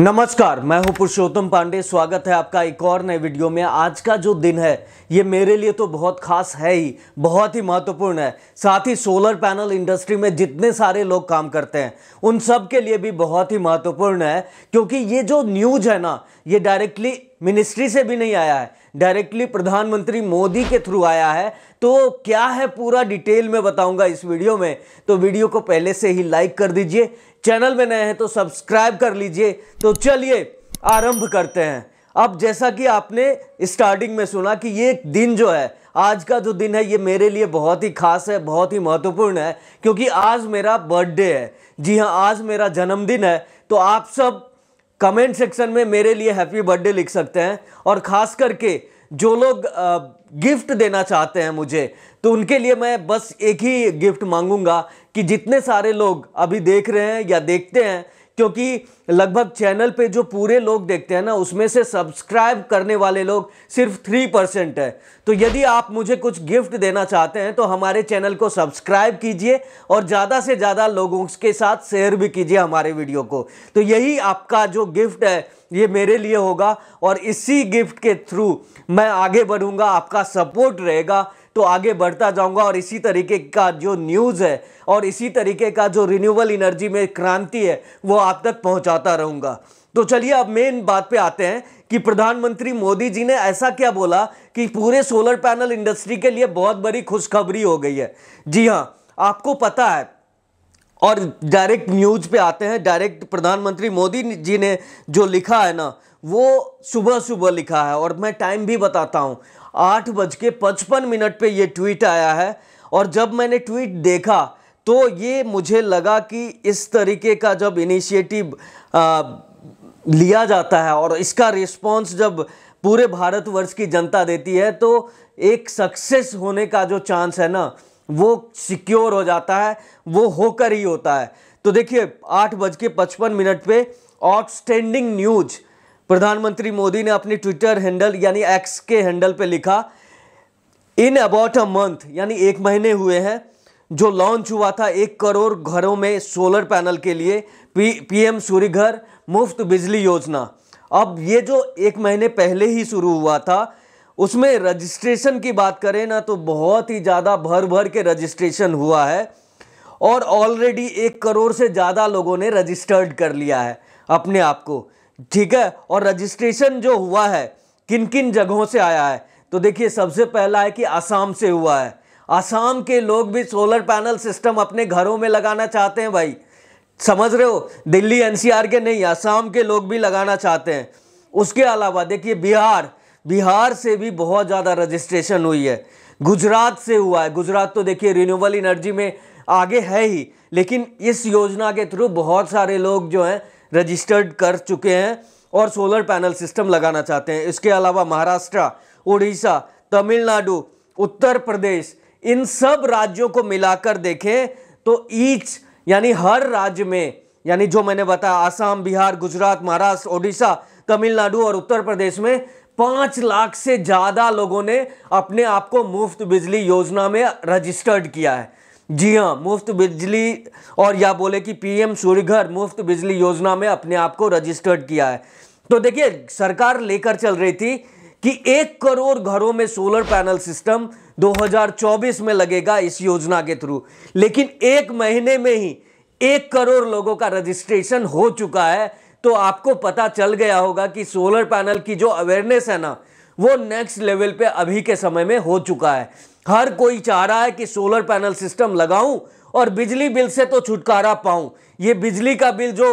नमस्कार मैं हूं पुरुषोत्तम पांडे स्वागत है आपका एक और नए वीडियो में आज का जो दिन है ये मेरे लिए तो बहुत खास है ही बहुत ही महत्वपूर्ण है साथ ही सोलर पैनल इंडस्ट्री में जितने सारे लोग काम करते हैं उन सब के लिए भी बहुत ही महत्वपूर्ण है क्योंकि ये जो न्यूज है ना ये डायरेक्टली मिनिस्ट्री से भी नहीं आया है डायरेक्टली प्रधानमंत्री मोदी के थ्रू आया है तो क्या है पूरा डिटेल में बताऊंगा इस वीडियो में तो वीडियो को पहले से ही लाइक कर दीजिए चैनल में नए हैं तो सब्सक्राइब कर लीजिए तो चलिए आरंभ करते हैं अब जैसा कि आपने स्टार्टिंग में सुना कि ये दिन जो है आज का जो दिन है ये मेरे लिए बहुत ही खास है बहुत ही महत्वपूर्ण है क्योंकि आज मेरा बर्थडे है जी हाँ आज मेरा जन्मदिन है तो आप सब कमेंट सेक्शन में मेरे लिए हैप्पी बर्थडे लिख सकते हैं और ख़ास करके जो लोग गिफ्ट देना चाहते हैं मुझे तो उनके लिए मैं बस एक ही गिफ्ट मांगूंगा कि जितने सारे लोग अभी देख रहे हैं या देखते हैं क्योंकि लगभग चैनल पे जो पूरे लोग देखते हैं ना उसमें से सब्सक्राइब करने वाले लोग सिर्फ थ्री परसेंट है तो यदि आप मुझे कुछ गिफ्ट देना चाहते हैं तो हमारे चैनल को सब्सक्राइब कीजिए और ज़्यादा से ज़्यादा लोगों के साथ शेयर भी कीजिए हमारे वीडियो को तो यही आपका जो गिफ्ट है ये मेरे लिए होगा और इसी गिफ्ट के थ्रू मैं आगे बढ़ूँगा आपका सपोर्ट रहेगा तो आगे बढ़ता जाऊंगा और इसी तरीके का जो न्यूज़ है और इसी तरीके का जो रिन्यूबल एनर्जी में क्रांति है वो आप तक पहुंचाता रहूंगा तो चलिए अब मेन बात पे आते हैं कि प्रधानमंत्री मोदी जी ने ऐसा क्या बोला कि पूरे सोलर पैनल इंडस्ट्री के लिए बहुत बड़ी खुशखबरी हो गई है जी हाँ आपको पता है और डायरेक्ट न्यूज पे आते हैं डायरेक्ट प्रधानमंत्री मोदी जी ने जो लिखा है ना वो सुबह सुबह लिखा है और मैं टाइम भी बताता हूँ आठ बज के पचपन मिनट पर ये ट्वीट आया है और जब मैंने ट्वीट देखा तो ये मुझे लगा कि इस तरीके का जब इनिशिएटिव लिया जाता है और इसका रिस्पांस जब पूरे भारतवर्ष की जनता देती है तो एक सक्सेस होने का जो चांस है ना वो सिक्योर हो जाता है वो होकर ही होता है तो देखिए आठ बज के पचपन मिनट पर आउटस्टैंडिंग न्यूज़ प्रधानमंत्री मोदी ने अपने ट्विटर हैंडल यानी एक्स के हैंडल पर लिखा इन अबाउट अ मंथ यानी एक महीने हुए हैं जो लॉन्च हुआ था एक करोड़ घरों में सोलर पैनल के लिए पी पीएम सूर्य घर मुफ्त बिजली योजना अब ये जो एक महीने पहले ही शुरू हुआ था उसमें रजिस्ट्रेशन की बात करें ना तो बहुत ही ज़्यादा भर भर के रजिस्ट्रेशन हुआ है और ऑलरेडी एक करोड़ से ज़्यादा लोगों ने रजिस्टर्ड कर लिया है अपने आप को ठीक है और रजिस्ट्रेशन जो हुआ है किन किन जगहों से आया है तो देखिए सबसे पहला है कि आसाम से हुआ है आसाम के लोग भी सोलर पैनल सिस्टम अपने घरों में लगाना चाहते हैं भाई समझ रहे हो दिल्ली एनसीआर के नहीं आसाम के लोग भी लगाना चाहते हैं उसके अलावा देखिए बिहार बिहार से भी बहुत ज़्यादा रजिस्ट्रेशन हुई है गुजरात से हुआ है गुजरात तो देखिए रिन्यूएबल एनर्जी में आगे है ही लेकिन इस योजना के थ्रू बहुत सारे लोग जो हैं रजिस्टर्ड कर चुके हैं और सोलर पैनल सिस्टम लगाना चाहते हैं इसके अलावा महाराष्ट्र उड़ीसा तमिलनाडु उत्तर प्रदेश इन सब राज्यों को मिलाकर देखें तो ईच यानी हर राज्य में यानी जो मैंने बताया आसाम बिहार गुजरात महाराष्ट्र ओडिशा तमिलनाडु और उत्तर प्रदेश में पाँच लाख से ज़्यादा लोगों ने अपने आप को मुफ्त बिजली योजना में रजिस्टर्ड किया है जी हाँ मुफ्त बिजली और या बोले कि पीएम सूर्यघर मुफ्त बिजली योजना में अपने आप को रजिस्टर्ड किया है तो देखिए सरकार लेकर चल रही थी कि एक करोड़ घरों में सोलर पैनल सिस्टम 2024 में लगेगा इस योजना के थ्रू लेकिन एक महीने में ही एक करोड़ लोगों का रजिस्ट्रेशन हो चुका है तो आपको पता चल गया होगा कि सोलर पैनल की जो अवेयरनेस है ना वो नेक्स्ट लेवल पे अभी के समय में हो चुका है हर कोई चाह रहा है कि सोलर पैनल सिस्टम लगाऊं और बिजली बिल से तो छुटकारा पाऊं ये बिजली का बिल जो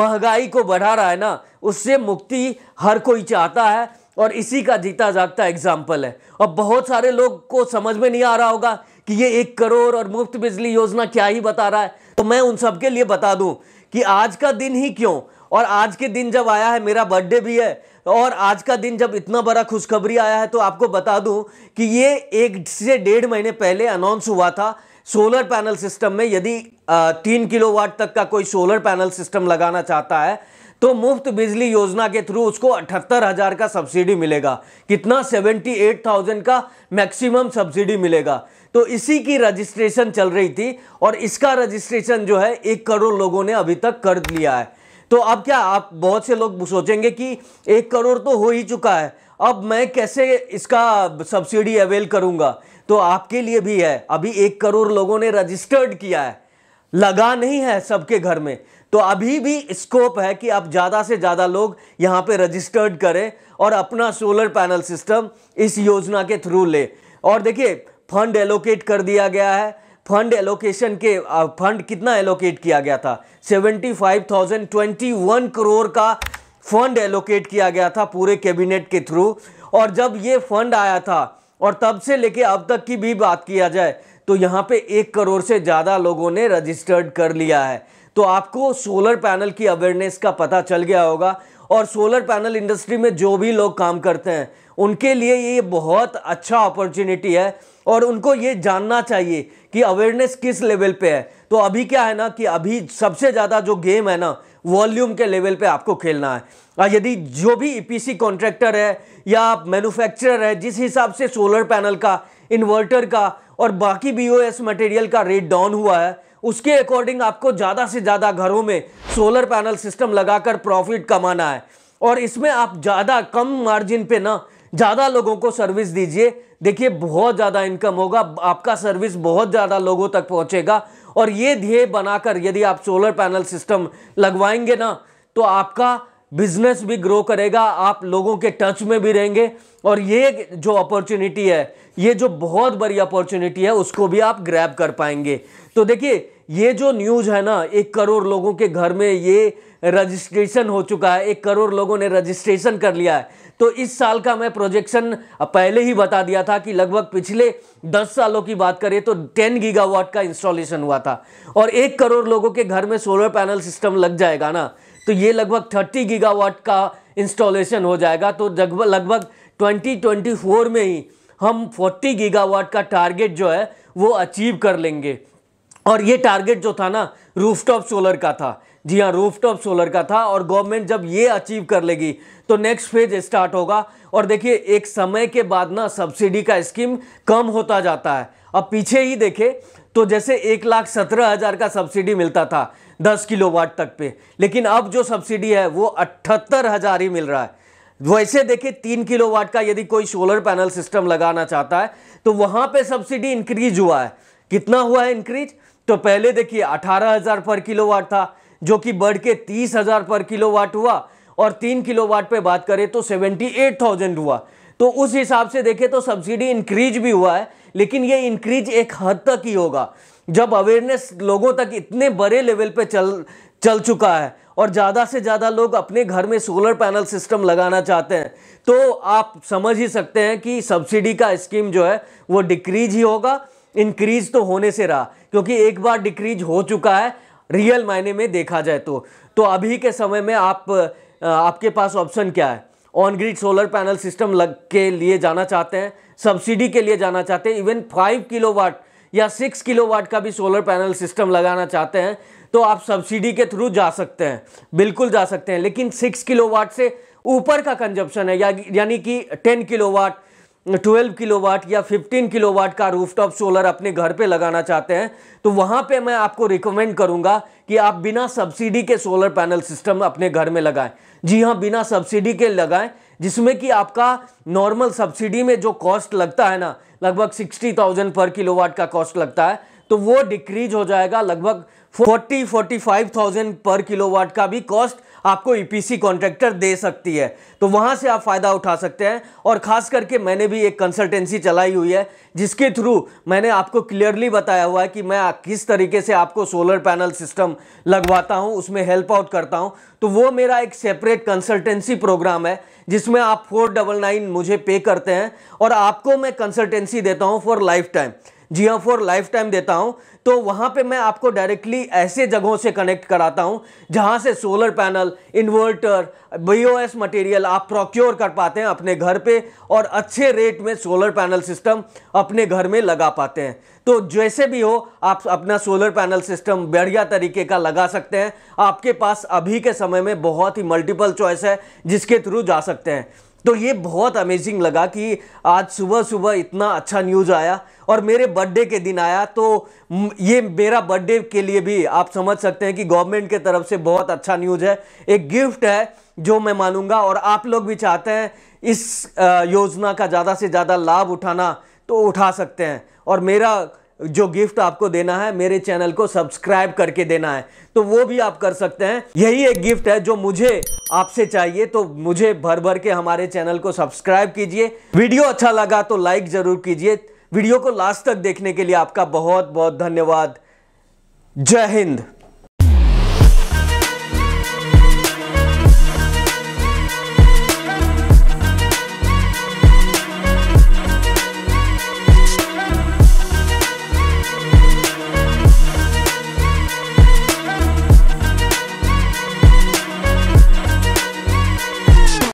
महंगाई को बढ़ा रहा है ना उससे मुक्ति हर कोई चाहता है और इसी का जीता जागता एग्जाम्पल है और बहुत सारे लोग को समझ में नहीं आ रहा होगा कि ये एक करोड़ और मुफ्त बिजली योजना क्या ही बता रहा है तो मैं उन सबके लिए बता दूं कि आज का दिन ही क्यों और आज के दिन जब आया है मेरा बर्थडे भी है और आज का दिन जब इतना बड़ा खुशखबरी आया है तो आपको बता दूं कि ये एक से डेढ़ महीने पहले अनाउंस हुआ था सोलर पैनल सिस्टम में यदि तीन किलोवाट तक का कोई सोलर पैनल सिस्टम लगाना चाहता है तो मुफ्त बिजली योजना के थ्रू उसको अठहत्तर हज़ार का सब्सिडी मिलेगा कितना सेवेंटी एट थाउजेंड का मैक्सिमम सब्सिडी मिलेगा तो इसी की रजिस्ट्रेशन चल रही थी और इसका रजिस्ट्रेशन जो है एक करोड़ लोगों ने अभी तक कर लिया है तो अब क्या आप बहुत से लोग सोचेंगे कि एक करोड़ तो हो ही चुका है अब मैं कैसे इसका सब्सिडी अवेल करूंगा तो आपके लिए भी है अभी एक करोड़ लोगों ने रजिस्टर्ड किया है लगा नहीं है सबके घर में तो अभी भी स्कोप है कि आप ज़्यादा से ज़्यादा लोग यहाँ पे रजिस्टर्ड करें और अपना सोलर पैनल सिस्टम इस योजना के थ्रू ले और देखिए फंड एलोकेट कर दिया गया है फंड एलोकेशन के फंड कितना एलोकेट किया गया था seventy five thousand twenty one crore का फंड एलोकेट किया गया था पूरे कैबिनेट के थ्रू और जब ये फंड आया था और तब से लेके अब तक की भी बात किया जाए तो यहाँ पे एक करोड़ से ज़्यादा लोगों ने रजिस्टर्ड कर लिया है तो आपको सोलर पैनल की अवेयरनेस का पता चल गया होगा और सोलर पैनल इंडस्ट्री में जो भी लोग काम करते हैं उनके लिए ये बहुत अच्छा अपॉर्चुनिटी है और उनको ये जानना चाहिए कि अवेयरनेस किस लेवल पे है तो अभी क्या है ना कि अभी सबसे ज़्यादा जो गेम है ना वॉल्यूम के लेवल पे आपको खेलना है और यदि जो भी ईपीसी e कॉन्ट्रैक्टर है या मैन्युफैक्चरर है जिस हिसाब से सोलर पैनल का इन्वर्टर का और बाकी बीओएस मटेरियल का रेट डाउन हुआ है उसके अकॉर्डिंग आपको ज़्यादा से ज़्यादा घरों में सोलर पैनल सिस्टम लगाकर प्रॉफिट कमाना है और इसमें आप ज़्यादा कम मार्जिन पे ना ज़्यादा लोगों को सर्विस दीजिए देखिए बहुत ज़्यादा इनकम होगा आपका सर्विस बहुत ज़्यादा लोगों तक पहुँचेगा और ये ध्येय बनाकर यदि आप सोलर पैनल सिस्टम लगवाएंगे ना तो आपका बिजनेस भी ग्रो करेगा आप लोगों के टच में भी रहेंगे और ये जो अपॉर्चुनिटी है ये जो बहुत बड़ी अपॉर्चुनिटी है उसको भी आप ग्रैब कर पाएंगे तो देखिए ये जो न्यूज़ है ना एक करोड़ लोगों के घर में ये रजिस्ट्रेशन हो चुका है एक करोड़ लोगों ने रजिस्ट्रेशन कर लिया है तो इस साल का मैं प्रोजेक्शन पहले ही बता दिया था कि लगभग पिछले दस सालों की बात करें तो टेन गीगावाट का इंस्टॉलेशन हुआ था और एक करोड़ लोगों के घर में सोलर पैनल सिस्टम लग जाएगा ना तो ये लगभग थर्टी गीगावाट का इंस्टॉलेशन हो जाएगा तो लगभग ट्वेंटी ट्वेंटी फोर में ही हम फोर्टी गीगावाट का टारगेट जो है वो अचीव कर लेंगे और ये टारगेट जो था ना रूफटॉप सोलर का था जी हाँ रूफटॉप सोलर का था और गवर्नमेंट जब ये अचीव कर लेगी तो नेक्स्ट फेज स्टार्ट होगा और देखिए एक समय के बाद ना सब्सिडी का स्कीम कम होता जाता है अब पीछे ही देखे तो जैसे एक लाख सत्रह हज़ार का सब्सिडी मिलता था दस किलो वाट तक पे लेकिन अब जो सब्सिडी है वो अठहत्तर हज़ार ही मिल रहा है वैसे देखिए तीन किलो वाट का यदि कोई सोलर पैनल सिस्टम लगाना चाहता है तो वहाँ पे सब्सिडी इंक्रीज हुआ है कितना हुआ है इंक्रीज तो पहले देखिए 18,000 पर किलोवाट था जो कि बढ़ के 30,000 पर किलोवाट हुआ और तीन किलोवाट पे बात करें तो 78,000 हुआ तो उस हिसाब से देखें तो सब्सिडी इंक्रीज भी हुआ है लेकिन ये इंक्रीज एक हद तक ही होगा जब अवेयरनेस लोगों तक इतने बड़े लेवल पे चल चल चुका है और ज़्यादा से ज़्यादा लोग अपने घर में सोलर पैनल सिस्टम लगाना चाहते हैं तो आप समझ ही सकते हैं कि सब्सिडी का स्कीम जो है वो डिक्रीज ही होगा इंक्रीज तो होने से रहा क्योंकि एक बार डिक्रीज हो चुका है रियल मायने में देखा जाए तो तो अभी के समय में आप आपके पास ऑप्शन क्या है on grid solar panel system लग के लिए जाना चाहते हैं सब्सिडी के लिए जाना चाहते हैं इवन फाइव किलो वाट या सिक्स किलो वाट का भी सोलर पैनल सिस्टम लगाना चाहते हैं तो आप सब्सिडी के थ्रू जा सकते हैं बिल्कुल जा सकते हैं लेकिन सिक्स किलो वाट से ऊपर का कंजप्शन है या यानी कि टेन किलो वाट 12 किलोवाट या 15 किलोवाट का रूफटॉप सोलर अपने घर पे लगाना चाहते हैं तो वहां पे मैं आपको रिकमेंड करूंगा कि आप बिना सब्सिडी के सोलर पैनल सिस्टम अपने घर में लगाएं जी हाँ बिना सब्सिडी के लगाएं जिसमें कि आपका नॉर्मल सब्सिडी में जो कॉस्ट लगता है ना लगभग सिक्सटी थाउजेंड पर किलोवाट का कॉस्ट लगता है तो वो डिक्रीज हो जाएगा लगभग forty forty five thousand per kilowatt का भी कॉस्ट आपको ईपीसी e कॉन्ट्रैक्टर दे सकती है तो वहाँ से आप फ़ायदा उठा सकते हैं और ख़ास करके मैंने भी एक कंसल्टेंसी चलाई हुई है जिसके थ्रू मैंने आपको क्लियरली बताया हुआ है कि मैं किस तरीके से आपको सोलर पैनल सिस्टम लगवाता हूँ उसमें हेल्प आउट करता हूँ तो वो मेरा एक सेपरेट कंसल्टेंसी प्रोग्राम है जिसमें आप फोर डबल नाइन मुझे पे करते हैं और आपको मैं कंसल्टेंसी देता हूँ फॉर लाइफ टाइम जी हाँ फॉर लाइफ टाइम देता हूँ तो वहाँ पे मैं आपको डायरेक्टली ऐसे जगहों से कनेक्ट कराता हूँ जहाँ से solar panel inverter BOS material आप प्रोक्योर कर पाते हैं अपने घर पे और अच्छे रेट में सोलर पैनल सिस्टम अपने घर में लगा पाते हैं तो जैसे भी हो आप अपना सोलर पैनल सिस्टम बढ़िया तरीके का लगा सकते हैं आपके पास अभी के समय में बहुत ही मल्टीपल चॉइस है जिसके थ्रू जा सकते हैं तो ये बहुत अमेजिंग लगा कि आज सुबह सुबह इतना अच्छा न्यूज़ आया और मेरे बर्थडे के दिन आया तो ये मेरा बर्थडे के लिए भी आप समझ सकते हैं कि गवर्नमेंट के तरफ से बहुत अच्छा न्यूज़ है एक गिफ्ट है जो मैं मानूंगा और आप लोग भी चाहते हैं इस योजना का ज़्यादा से ज़्यादा लाभ उठाना तो उठा सकते हैं और मेरा जो गिफ्ट आपको देना है मेरे चैनल को सब्सक्राइब करके देना है तो वो भी आप कर सकते हैं यही एक गिफ्ट है जो मुझे आपसे चाहिए तो मुझे भर भर के हमारे चैनल को सब्सक्राइब कीजिए वीडियो अच्छा लगा तो लाइक ज़रूर कीजिए वीडियो को लास्ट तक देखने के लिए आपका बहुत बहुत धन्यवाद जय हिंद